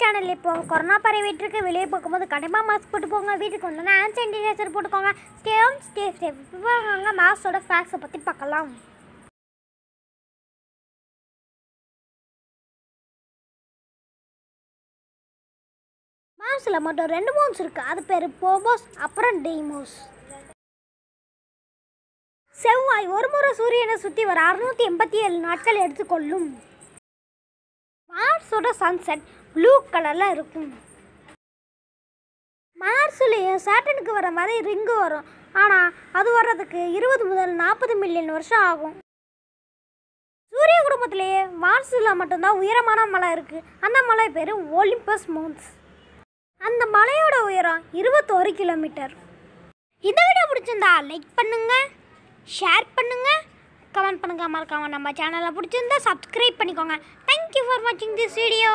channel இப்போ corona பரவி வீட்டுக்கு வெளியே போகும்போது கண்டிப்பாக மாஸ்க் போட்டு போங்க வீட்டுக்கு வந்தோன்னா ஹேண்ட் சானிடைசர் போட்டுக்கோங்க ஸ்டே ஹோம் ஸ்டே சேஃப் மாஸ்கோட ஃபேக்ஸை பற்றி பார்க்கலாம் மாஸ்கில் மட்டும் ரெண்டு மோன்ஸ் இருக்குது அது பேர் போபோஸ் அப்புறம் டெய்மோஸ் செவ்வாய் ஒரு முறை சூரியனை சுற்றி வர அறுநூற்றி எண்பத்தி ஏழு நாட்கள் எடுத்துக்கொள்ளும் மார்ஸோட சன்செட் ப்ளூ கலரில் இருக்கும் மார்ஸ்லேயும் சேட்டனுக்கு வர மாதிரி ரிங்கு வரும் ஆனால் அது வர்றதுக்கு இருபது முதல் நாற்பது மில்லியன் வருஷம் ஆகும் சூரிய குடும்பத்திலேயே மார்ஸில் மட்டும்தான் உயரமான மலை இருக்குது அந்த மலை பேர் ஒலிம்பஸ் மவுண்ட்ஸ் அந்த மலையோட உயரம் இருபத்தோரு கிலோமீட்டர் இந்த வீடியோ பிடிச்சிருந்தா லைக் பண்ணுங்கள் ஷேர் பண்ணுங்கள் கமெண்ட் பண்ணுங்கள் மறக்காமல் நம்ம சேனலை பிடிச்சிருந்தா சப்ஸ்கிரைப் பண்ணிக்கோங்க தேங்க்யூ ஃபார் வாட்சிங் திஸ் வீடியோ